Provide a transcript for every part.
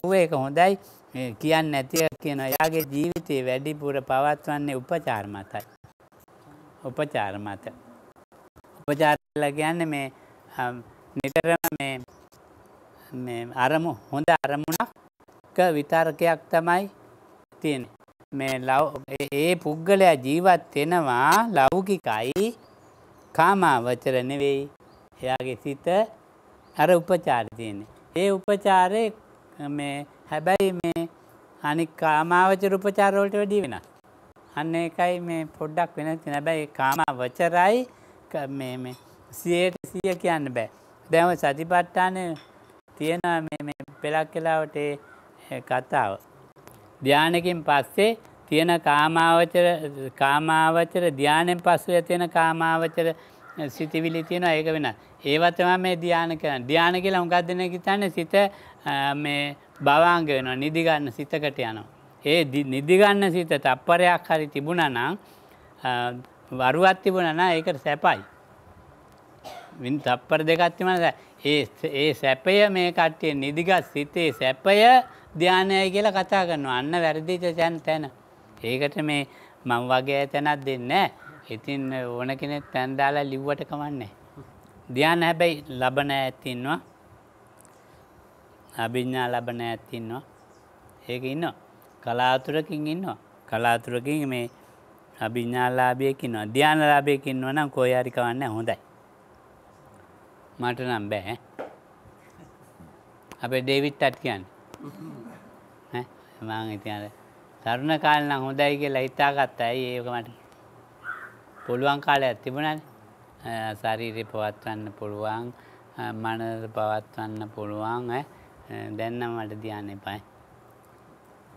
ඒක හොඳයි කියන්න ඇතිය කියන යාගේ ජීවිතය වැඩිපුර පවත්වන්නේ උපචාර මතයි. උපචාර මත. උපචාරල ගැන්න මේ නිතරම මේ අරමු හොඳ අරමුණක් විතර්කයක් තමයි තියෙන. මේ ලව් ඒ පුද්ගලයා ජීවත් වෙනවා ලෞකිකයි කාමාවචර නෙවෙයි එයාගේ සිත අර උපචාර තියෙන. ඒ උපචාරය මේ හැබැයි මේ අනික් කාමාවචර උපචාරවලට වැඩි වෙනස්. අන්න ඒකයි මේ පොඩ්ඩක් වෙනස් නැබැයි කාමාවචරයි මේ මේ සියයට සිය කියන්න බෑ. දැම සතිපට්ඨාන තියෙන මේ පෙලක් කලාවට කතාව. ධ්‍යානකින් පස්සේ තියෙන කාමාවචර කාමාවචර ධ්‍යානෙන් පස්සුව තියෙන කාමාවචර සිතිවිලි තියෙන ඒක වෙන. ඒවතම මේ ධ්‍යාන කරන ධ්‍යාන කියලා හුඟක් දෙනෙක් හිතන්නේ සිත මේ බවාංග වෙනවා නිදිගන්න සිතකට යනවා. ඒ නිදිගන්න සිත තප්පරයක් හරි තිබුණනම් වරුවත් තිබුණන ඒකට සැපයි. වින් තප්පර දෙකත්තිමන ඒ සැපය මේ කට්ටිය නිදිගත් සිතේ සැපය ධ්‍යානය කියලා කතා කරනවා අන්න වැරදිච තැන් තැන. ඒකට මේ මං වගේ තැනත් දෙන්න ඉතින් ඕන කෙනෙත් පැන්දාලා ලිව්වට කමන්නේ. ධ්‍යාන හැබැයි ලබන ඇතින්වා අභිඥා ලබන ඇත්තින්නවා ඒක ඉන්න කලාතුරකින් ඉන්න කලාතුරකින් මේ අභිඥාලාභයකින්නවා ධ්‍යානලාභයකින්ව නම් කෝයාරිකවන්න හොඳයි මට නම් බෑ අපේ ඩේවිත් අත් කියන්න මං ඉතිහර තරුණ කාලන හොඳයි කියලා හිතාගත්තයි ඒකමට පුළුවන් කාලය ඇතිබුණන සරීරය පවත්වන්න පුළුවන් මනර පවත්වන්න පුළුවන් ඇ දැන්නම් මට තියන්න එපයි.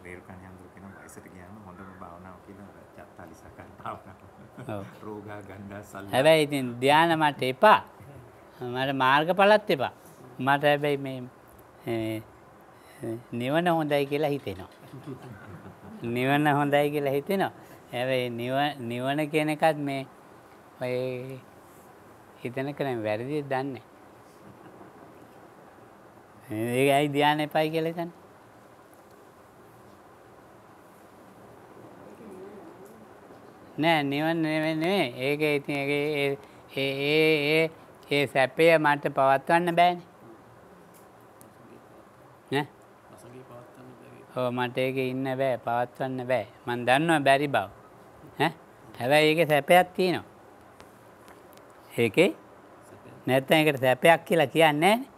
රේරුකන් හඳුර කියන වයසට ගියාම හොඳම භාවනාව කියලා චත්තාලිසකන් භාවනාව. රෝගා ගණ්ඩා සල්ලි. හැබැයි ඉතින් ධාන මට එපා. මට මාර්ගඵලත් එපා. මට හැබැයි මේ නිවන හොඳයි කියලා හිතෙනවා. නිවන හොඳයි කියලා හිතෙනවා. හැබැයි නිවන කියන එකත් මේ ඔය හිතන කරන්නේ වැරදි දන්නේ. ඒ ඇයි ධ්‍යාන එපයි කියලකන්න නෑ නිවන් නෙවෙන්නේ ඒක ඉතින් ඒ ඒ ඒ සැපය මට පවත්වන්න බෑන ඕ මට ඒක ඉන්න බෑ පවත්වන්න බෑ මන් දන්නවා බැරි බව හැබැයි ඒක සැපයක් තියෙනවා ඒකේ නැත්තැ එකට සැපයක් කියලා කියන්නේ නෑ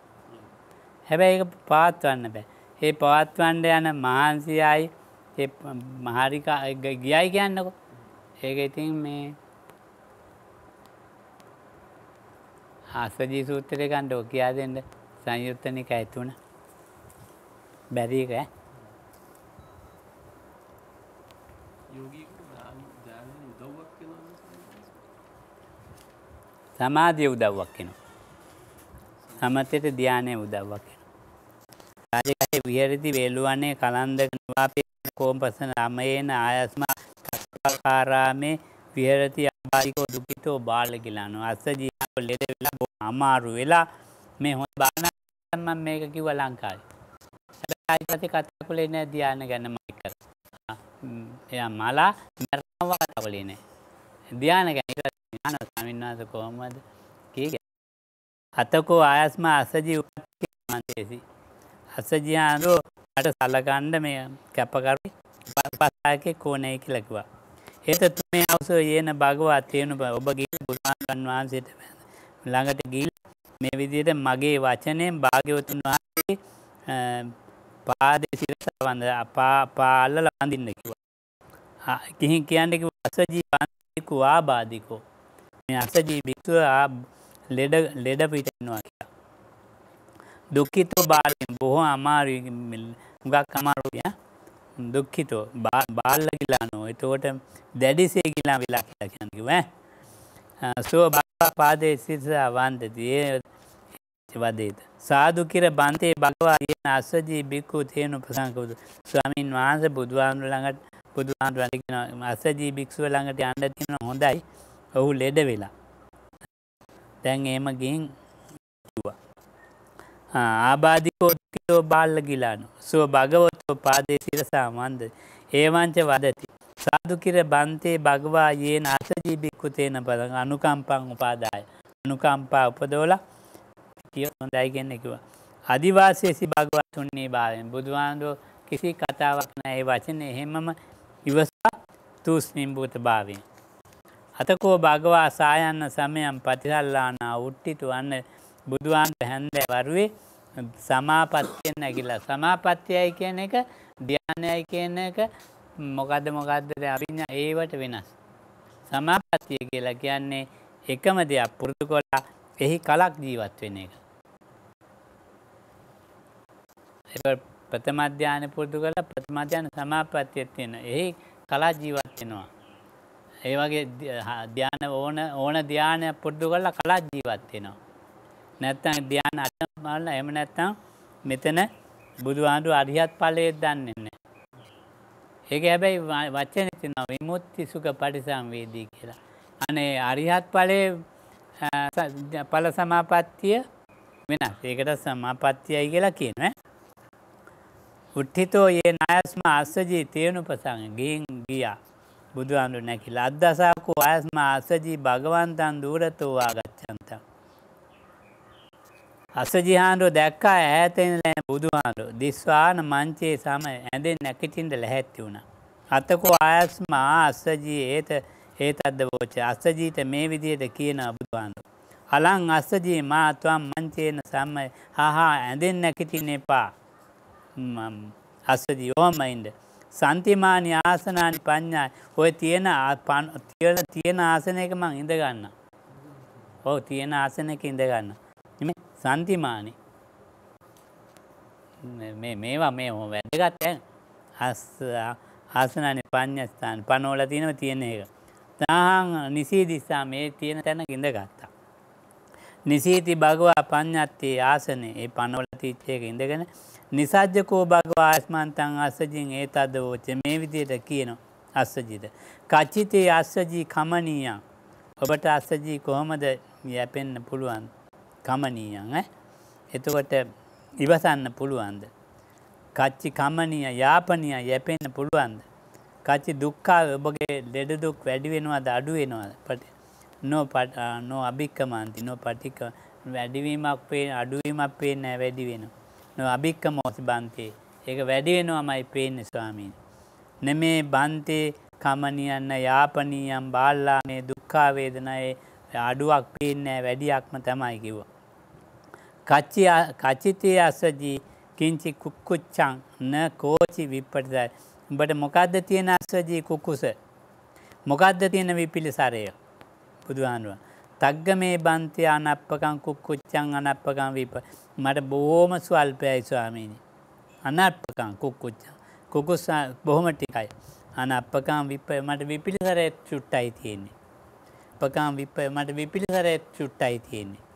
හැබැයි ඒක පවත්වන්න බෑ. ඒ පවත්වන්ඩ යන මහන්සියයි මහරිකා ගියයි කියන්නකො. ඒක ඉතින් මේ හස්සජී සූත්‍රයකන්ට ඔකයා දෙන්න සංයුත්තනික ඇතුන බැරික සමාධිය උදව්වක් කෙනවා. සමතයට ධ්‍යානය උදව්වක්. රාජගහේ විහරති වේලුවනේ කලන්දක නිවාපේ කෝම්පස රාමයේන ආයස්ම කස්පකාරාමේ විහරති අබාරිකෝ දුකිතෝ බාලකිලානෝ අස්ස ජීවෝ ලෙඩ වෙලා අමාරු වෙලා මේ හොඳ බාන මම මේක කිව්වා ලංකාවේ හැබැයි කතා කළේ නෑ ධානය ගැන මම කරා එයා මලා මරනවා කතා කළේ නෑ ධානය ගැන ඥාන සමින්වාස කොහොමද කීක අතකෝ ආයස්ම අසජී උපත්ති මන්තේසි අසජයාදු අට සලකණ්ඩ මේ කැපකරු පසායක කෝනය කියලකවා. ඒත මේ අවස ඒන භගව අතියනු ඔබගේ බුදුමාන් වහන්සේට ළඟට ගිල් මේ විදියට මගේ වචනයෙන් භාග්‍යවතුන් වහන්සේ පාද සිරස වඳ අපා පාල්ල ලඳින්න කිවා. කිහින් කියන්නක අසජී පන්කු ආබාධිකෝ. මේ අසජී භික්තුව ලෙඩ පිටෙන්වා দুঃখিত বাল বহু අමාරු හුඟක් අමාරුය දුක්ඛිත බාල්ල කියලානෝ එතකොට දැඩිසේ කියලා වෙලා කියලා කියන්නේ කිව්වා සෝ බක්ඛ පාදේ සිතා වන්දති වදේත සාදු කිර බන්තේ භගවා කියන අස්සජී බික්කු තේනු ප්‍රසංකවුදු ස්වාමීන් වහන්සේ බුදුහාමුදුර ළඟට බුදුහාමුදුර කියන අස්සජී භික්ෂුව ළඟට යන්න තියෙන හොඳයි ඔහු ලෙඩ වෙලා දැන් එහෙම ගිහින් කිව්වා ආබාධිකෝතිෝ බාල්ලගිලානු සුව භගවොත්තු පාදේ සිරසා මන්ද ඒවංච වදති. සාදුකිර බන්තේ භගවා ඒ අසජීභික්කුතේන පදඟ අනුකම්පං උපාදාය. අනුකම්පා උපදෝල කිය හොඳයිගෙන්න එකව. අධිවාසයසි භගවත්තුන්නේ භාවෙන් බුදුවාන්දුව කිසි කතාවක් නෑ වචන එහෙමම ඉවසා තුස්නිම්භූත භාවෙන්. අතකෝ භගවා සායන්න සමයම් පතිරල්ලානා උට්ටිතු වන්න බුදුවාන් පැහැන්ද වරුවේ සමාපත්තියෙන් නැගිලා සමාපත්තියයි කියන එක ධ්‍යානයයි කියන එක මොකද මොකක්දද අභිඥ ඒවට වෙනස්. සමාපත්තිය කියලා කියන්නේ එකම දෙයක් පුරුදු කොලා එහි කලක් ජීවත් වෙන එක. ප්‍රථමධ්‍යාන පුරදු කළ ප්‍රථමධ්‍යාන සමාපත්තියක් තියෙන එහි කලා ජීවත් වෙනවා. ඒ වගේ ධ්‍යාන ඕන ඕන ධ්‍යානයක් පුරදු කරලා කලා ජීවත් වෙනවා. නැත්තං ධ්‍යාන අට මල්ල එම නැත්තං මෙතන බුදු ආණ්ඩු අරිහත් පලයත් දන්නන්න. ඒක හැබැයි වච්චන තින විමුත්ති සුක පටිසංවේදී කියලා. අනේ අරිහත් පලේ පල සමාපත්තිය වෙනස් ඒකට සමාපත්තියයි කියලා කියන උට්හිතෝ ඒ අයස්ම අස්සජී තියනු පසං ගින් ගියා බුදුහාන්ඩු නැකිල අදදසාකු අයස්ම අස්සජී භගවන්තන් දූරතෝවා ගච්චන්තම්. අසජිහාන්ඩුව දැක්කා ඈතෙන් ලෑ බුදුහාන්ඩු දිස්වාන මංචේ සම ඇඳෙන් නැකිටින්ට ලැහැත්ති වුණ. අතකෝ අයස්ම අස්සජී ඒත ඒත් අද වෝච අස්සජීට මේ විදියට කියන බුදුහාන්ඩු. අලං අස්සජී මාතුවම් මංචේන සම්මයි හහා ඇඳෙන් නැකිටින එපා අස්සජී ඕමයින්ඩ. සන්තිමානි ආසනානි ප්ඥායි ඔය තියෙන තිවල තියෙන ආසනයක මං ඉඳගන්න. ඔව තියෙන ආසනක ඉඳගන්න. සන්තිමානි මේවා මේ හො වැදගත් ආසනනි පඤ්ඥස්ථාන පනෝල තිනව තියෙන එක. තාහන් නිසී දිස්සා මේ තියෙන තැන ඉඳ ගත්තා. නිසීති භගවා පඤ්ඥත්තේ ආසනය ඒ පනොල තිච්චයක ඉඳගෙන නිසාජ්‍යකෝ භගවා ආස්මන්තන් අස්සජින් ඒ අද ෝච මේ විදියට කියන අස්සජිත. කච්චිතේ අස්සජී කමනීයන් ඔබට අස්සජී කොහොමද යැපෙන්න්න පුළුවන්. කමනීයන් එතකොට ඉවසන්න පුළුවන්ද. කච්චි කමනීය යාපනය යැපෙන්න්න පුළුවන්ද. කච්චි දුක්කාව ඔබගේ ලෙඩදුක් වැඩිවෙනවාද අඩුවෙනවාද පට නෝ නෝ අභික්කමන්ති නෝ පටික වැඩිවීමක් පේ අඩුවීමක් පේ නෑ වැඩි වෙන. නො අභික්ක මෝසි බන්තේ ඒක වැඩිවෙනවා මයි පේන්න ස්වාමීන්. නෙමේ බන්තේ කමනියන්න යාපනීයම් බාල්ලා මේ දුක්කාවේදනයේ අඩුවක් පේනෑ වැඩියක්ම තමයි කිව්වා. කචිතය අසජී කිංචි කුක්කුච්චං න කෝචි විප්පටිදයි. උඹට මොකක්ද තියෙන අස්වජී කුකුස. මොකක්ද තියෙන විපිලිසරය බුදුහානුව. තග්ග මේ බන්තය අනප්පකං කුක්කුච්චං අනප්පකං විප මට බොහෝම ස්වල්පයයි ස්වාමීනි. අනත්පකං කුක්කුච්චා. කුකුස් බොහොම ටිකයි. අනප්පකං විප මට විපිලිසරය චුට්ටයි තියෙන්නේ. පකං විප මට විපිලිසරය චුට්ටයි තියෙන්නේ.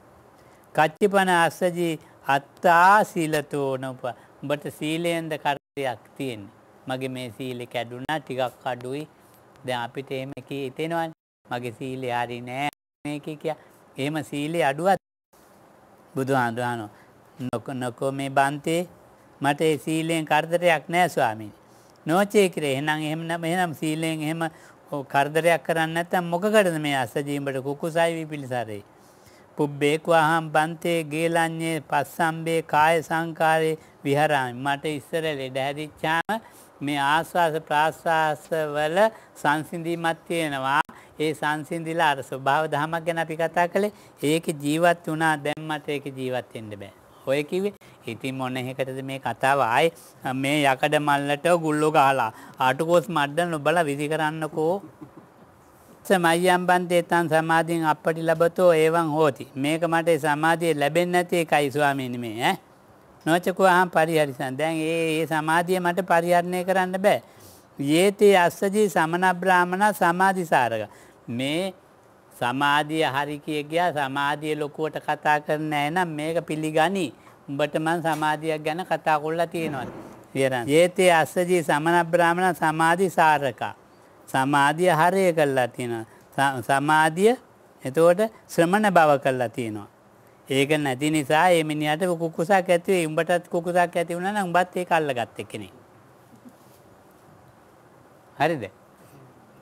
කච්චිපන අස්සජී අත්තා සීලතෝනොප උඹට සීලයෙන්ද කරදයක් තියෙන්නේ. මගේ මේ සීලෙ කැඩුනා ටිකක් අඩුයි. දැන් අපිට එහෙම කී හිතෙනවනේ. මගේ සීලෙ හරි නෑ මේකේ කිය. එහෙම සීලෙ අඩුවත් බුදුහාඳුනෝ නොක නොකෝ මේ බන්තේ මට ඒ සීලෙන් කරදරයක් නෑ ස්වාමීනි. නොචේ කිරේ එහෙනම් එහෙම නම් එහෙනම් සීලෙන් එහෙම කරදරයක් කරන්නේ නැත්නම් මොකකටද මේ අස්සජීඹට කුකුසයි විපිලිසරේ? පුබ්බේකවාහම් බන්තේ ගේලන්නේ පස්සම්බේ කාය සංකාරයේ විහරාමි. මට ඉස්සර ලෙඩ හැදිච්චාම මේ ආස්වාස ප්‍රාස්වාසවල සංසිඳීමක් තියෙනවා. ඒ සංසිඳිලා අර ස්වභාව දහමක් ගැන අපි කතා කළේ. ඒක ජීවත් වුණා දැන් මට ඒක ජීවත් වෙන්න බෑ. ඔය කිව්වේ ඉතින් මොන එකටද මේ කතාව ආයේ මේ යකඩ මල්ලට ගුල්ලෝ ගහලා ආටුකෝස් මඩ නොබලා විසි කරන්නකෝ තස්ස මයම් බන්තේ තන් සමාධින් අපටි ලබතෝ ඒවන් හෝති. මේක මට සමාධිය ලැබෙන්නේ නැති එකයි ස්වාමීනි මේ ඈ. නොචකුවාහම් පරිහරිසන්. දැන් ඒ ඒ සමාධිය මට පරිහරණය කරන්න බෑ. යේතේ අස්සජී සමනබ්‍රාහමන සමාධිසාරක. මේ සමාධිය හරි කිය ගියා සමාධිය ලොකුවට කතා කරන්නේ නැහැ නම් මේක පිළිගනි. උඹට මං සමාධියක් ගැන කතා කරලා තියෙනවා. යේතේ අස්සජී සමනබ්‍රාහමන සමාධිසාරකා සමාධිය හරය කරලා තියෙනවා සමාධිය එතවට ශ්‍රමණ බව කරලා තියෙනවා. ඒක නැති නිසා එමිනිට කුකුසක් ඇතිවේ උඹටත් කුකුසක් ඇති වුණ උඹත් ඒ කල්ල ගත්ත කෙනෙ. හරිද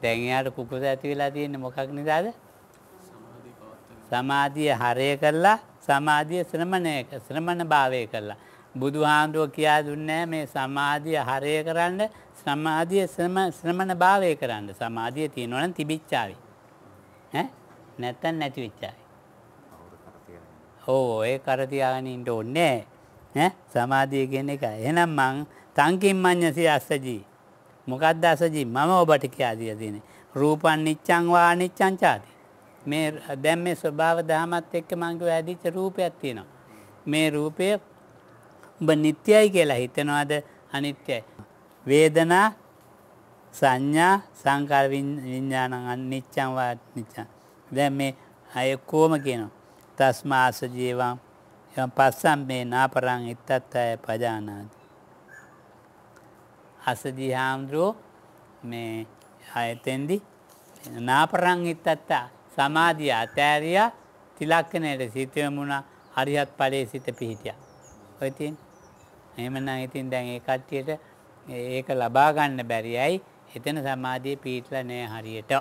දැන්යාට කුකුස ඇතිවෙලා තියෙන මොකක් නිසාද සමාධිය හරය කරලා සමාධිය ශ්‍රමණය ශ්‍රමණ භාවය කරලා. බුදු හාන්දුව කියා දුන්නෑ මේ සමාධිය හරය කරන්න සමාධිය ශ්‍රමණ භාවය කරන්න සමාධිය තියෙනවන තිබිච්චාව නැත්තන් නැති විච්චායි. ඕ ඒ කරතියාගනින්ට ඔන්නේ සමාධිය කියන එක එනම් මං තංකින් මං්ඥසි අස්සජී මොකක්ද අසජී මම ඔබට කියාදිය තින රූපන් නිච්චං වානිච්චංචාති මේ දැම් මේ ස්වභාව දහමත් එක්ක මංගව ඇදිච්ච රූපයක් තියෙනවා මේ රූපය උඹ නිත්‍යයි කියලා හිතනවාද අනිත්‍යයි වේදනා සංඥා සංකාර විඥානං අනිච්චං වා නිච්චං. දැන් මේ අය කොහොම කියනවා? තස්මාස ජීවං යම් පස්සම් මේ නාපරං ඉත්තත්තය පජානාති. අසදී හාමුදුරුවෝ මේ අයතෙන්දි නාපරං ඉත්තත්ත සමාධිය අතෑරිය තිලක්කනයට සිතයමුණ හරිහත් පලේ සිත පිහිටිය. ඔයතින් එමනම් ඉතින් දැන් ඒ කට්ටියට ඒක ලබා ගන්න බැරියයි එතන සමාධිය පිහිටලා නෑ හරියට.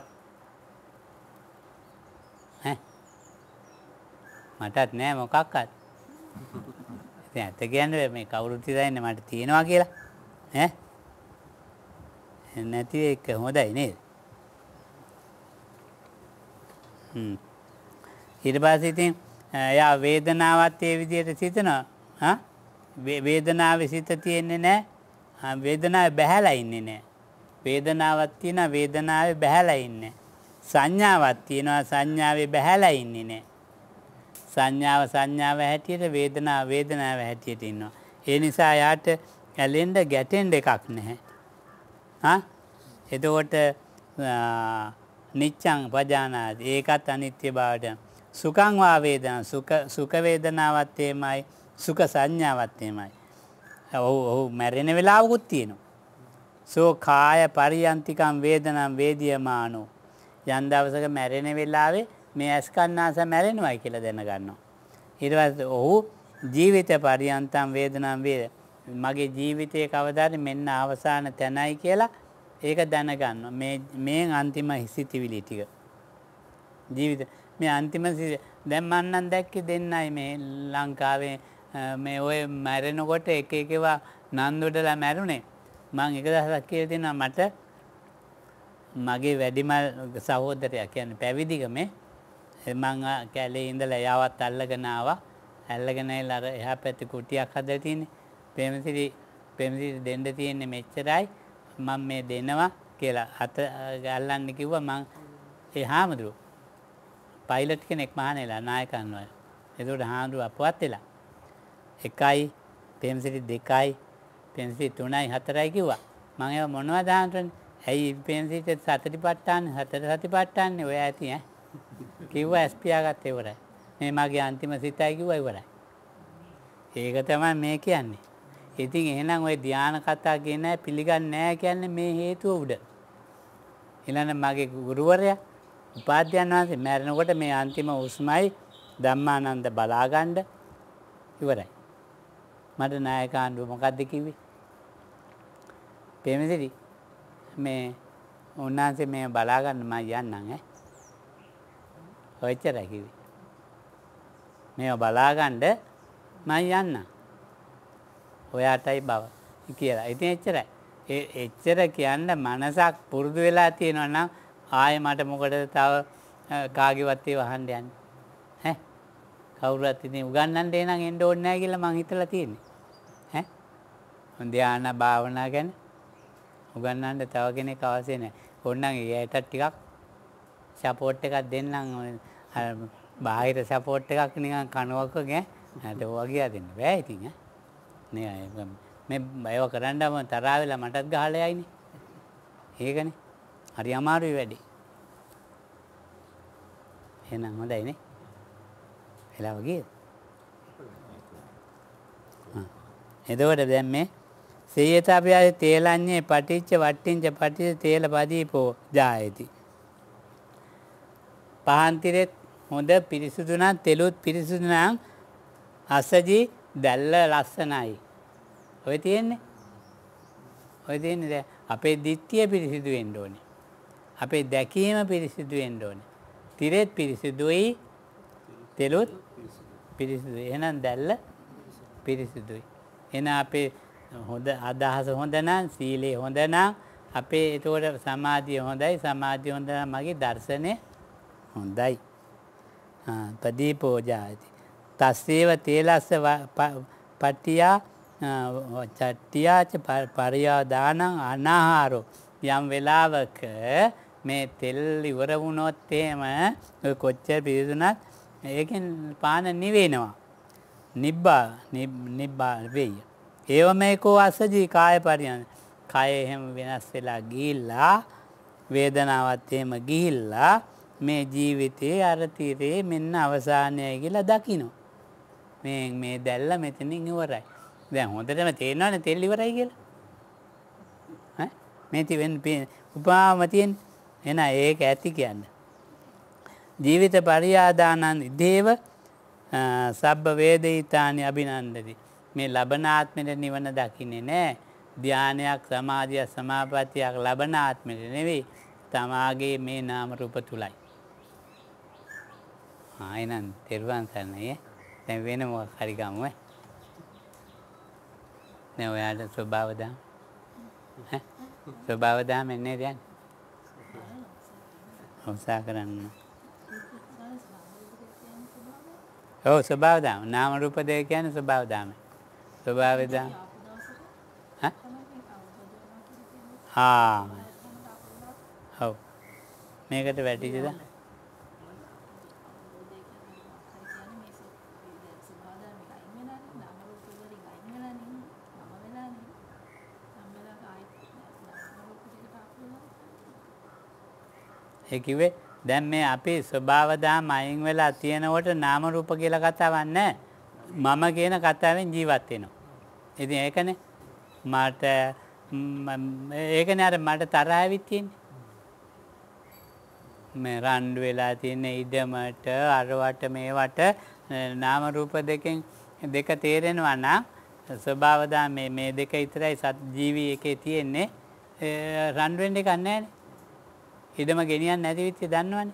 මටත් නෑ මොකක්වත්. ඉතින් ඇත්ත කියන්නේ මේ කවුරුත් ඉඳන්නේ මට තියෙනවා කියලා. ඈ? නැති එක හොඳයි නේද? හ්ම්. ඊට පස්සේ ඉතින් යා වේදනාවත් ඒ විදිහට සිතනවා. හා? වේදනාවේ සිත තියෙන්නේ නැහැ. වේදනාවේ බැහැලා ඉන්නේ නැහැ. වේදනාවක් තියෙනවා වේදනාවේ බැහැලා ඉන්නේ. සංඥාවක් තියෙනවා සංඥාවේ බැහැලා ඉන්නේ නැහැ. සංඥාව සංඥාව හැටියට වේදනාව වේදනාව හැටියට ඉන්නවා. ඒ නිසා යාට ඇලෙන්න ගැටෙන්න එකක් නැහැ. හා එතකොට නිච්ඡං පජානාති ඒකත් අනිත්‍ය බවට සුඛං වා වේදනා සුඛ සුඛ වේදනාවත් එමයයි සුඛ සංඥාවත් එමයයි ඔහු මැරෙන වෙලාවකුත් තියෙනවා. සෝ කාය පරියන්තිකම් වේදනම් වේදියමානෝ. යන් දවසක මැරෙන වෙලාවේ මේ ඇස්කන්නාස මැරෙනවයි කියලා දැනගන්නවා. ඊට ඔහු ජීවිත පරියන්තම් වේදනම් වේද මගේ ජීවිතයේ කවදාද මෙන්න අවසාන තැනයි කියලා ඒක දැනගන්න මේ මේ අන්තිම හිසිතිවිලි ටික ජීවිත මේ අන්තිම දැන් මන්නම් දැක්කේ දෙන්නයි මේ ලංකාවේ මේ ඔය මැරෙනකොට එක එකවා නන්දුටලා මැරුණේ මං එක දහසක් කියල දෙෙන මට මගේ වැඩිමල් සහෝදරයක් යන්න පැවිදිගමේ එමං කැලේ ඉඳල යාවත් අල්ලගෙනාව ඇල්ලගෙනයි ලර එහා පැති කුටියක් හදතින පෙමසිරි පෙමසිරි දෙන්ඩ තියෙන්නේ මෙච්චරයි මං මේ දෙනවා කියලා අත ගල්ලන්න කිව්ව මං ඒ හාමුදුරු පයිලට් කෙනෙක් මානෙලා නායකන්වය එතුට හාමුදුරුව අපවත් වෙලා එකයි පෙම්සිරි දෙකයි පෙන්සිරි තුනයි හතරයි කිව්වා මං ඒවා මොනවද අහන්නට ඇයි පෙන්සිරිට සතිපට්ඨාන හතර සතිපට්ඨාන්නේ ඔය ඇති ඈ කිව්වා ඇස් පියාගත්ත ඉවරයි මේ මගේ අන්තිම සිතයි කිව්වා ඉවරයි ඒක තමයි මේ කියන්නේ ඉතින් එහෙනම් ওই ධාන කතා කියන පිළිගන්නේ නැහැ කියන්නේ මේ හේතුව උඩ ඊළඟ මගේ ගුරුවරයා උපාධ්‍යයන් වහන්සේ මැරෙනකොට මේ අන්තිම උස්මයි ධම්මානන්ද බලාගන්න ඉවරයි මට නායකාණ්ඩුව මොකක්ද කිව්වේ. පේමසිරි මේ උන්වහන්සේ මේ බලාගන්න ම යන්නම් ඈ. ඔච්චරයි කිව්වේ. මේව බලාගන්න මම යන්නම්. ඔයාටයි බව කියලා. ඉතින් එච්චරයි. ඒ එච්චර කියන්න මනසක් පුරුදු වෙලා තියෙනවා නම් ආයෙ මට මොකටද තව කාගේවත් ඒ වහන්න යන්නේ. කවුරුත් ඉතින් උගන්නන්න එනං එන්න ඕනේ නැහැ කියලා මං හිතලා තියෙන්නේ. ඈ? ධානා භාවනා ගැන උගන්නන්න තව කෙනෙක් අවශ්‍ය නැහැ. ඕනනම් එයාට ටිකක් සපෝට් එකක් දෙන්නම් අර බාහිර සපෝට් එකක් නිකන් කනුවක ඈ. නැත ඔයගේ අදින්න බෑ ඉතින් ඈ. නේ මේ බයව කරන්නම තරහ වෙලා මටත් ගහලා යයිනේ. ඒකනේ. හරි අමාරුයි වැඩේ. එහෙනම් හොඳයිනේ. වෙලාව ගියද? එතකොට දැන් මේ සේයතපියාවේ තේලඤ්ඤේ පටිච්ච වට්ටිංච පටිච්ච තේලපදීපෝ ජායති. පහන්තිරෙත් හොඳ පිරිසුදු නම් තෙලුත් පිරිසුදු නම් අසජි දැල්ල ලස්සනයි. ඔය තියෙන්නේ. ඔය තියෙන්නේ දැන් අපේ දිට්ඨිය පිරිසිදු වෙන්න ඕනේ. අපේ දැකීම පිරිසිදු වෙන්න ඕනේ. තිරෙත් පිරිසිදුයි තෙලුත් පිරිසිදු එහෙනම් දැල්ල පිරිසිදුයි එන අපේ හොඳ අදහස හොඳනම් සීලේ හොඳනම් අපේ එතකොට සමාධිය හොඳයි සමාධිය හොඳනම් මගේ දර්ශනය හොඳයි පදීපෝජාති තස්සේව තේලස්ස පටියා චට්ටියාච පරියාදානං අනාහාරෝ යම් වෙලාවක මේ තෙල් ඉවර වුණොත් එහෙම කොච්චර පිරිසුනත් ඒකෙන් පාන නිවෙනවා. නිබ්බා නිබ්බා වෙයි. ඒව මේකෝ අසජී කාය පරියන්. කය එහෙම වෙනස් වෙලා ගිහිල්ලා වේදනාවත් එහෙම ගිහිල්ලා මේ ජීවිතයේ අර තීරේ මෙන්න අවසානයයි කියලා දකිනවා. මේ මේ දැල්ල මෙතනින් ඉවරයි. දැන් හොඳටම තේරෙනවනේ තෙල් ඉවරයි කියලා. ඈ මේ තියෙන උපාම තියෙන එන ඒක ඇති කියන්නේ. ජීවිත පරියාදානන් දේව සබ්බ වේදහිතානය අභිනන්දදි. මේ ලබනාත්මට නිවන දකින්නේ නෑ ධ්‍යානයක් සමාධයක් සමාපත්තියක් ලබනාත්මට නෙවෙයි තමාගේ මේ නාමරූප තුළයි. ආයනන් තෙරවන් සන්නය තැන් වෙන මො හරිගම්ුව නැ ඔයාට ස්වභාවදා ස්වභාවදා මෙන්නේ දැන් ඔසා කරන්න. ඔව් ස්වභාව දාම. නාම රූප දෙය කියන්නේ ස්වභාව දාම. ස්වභාව දාම. ආ. ඔව්. මේකට වැටිච්චද? ඒ කිව්වේ දැන් මේ අපි ස්වභාව දාම අයින් වෙලා තියෙනකොට නාම රූප කියලා කතාවක් නැහැ. මම කියන කතාවෙන් ජීවත් වෙනවා. ඉතින් ඒකනේ මට ඒකනේ අර මට තරහ ඇවිත් තියෙන්නේ. මේ රණ්ඩු වෙලා තියෙන ඉඩමට අරවට මේවට නාම රූප දෙකෙන් දෙක තේරෙනවා නම් ස්වභාව දාම මේ දෙක විතරයි සත් ජීවි එකේ තියෙන්නේ. රණ්ඩු වෙන්න එකක් නැහැ. ඉඩම ගෙනියන්න නැති විත්ති දන්නවනේ.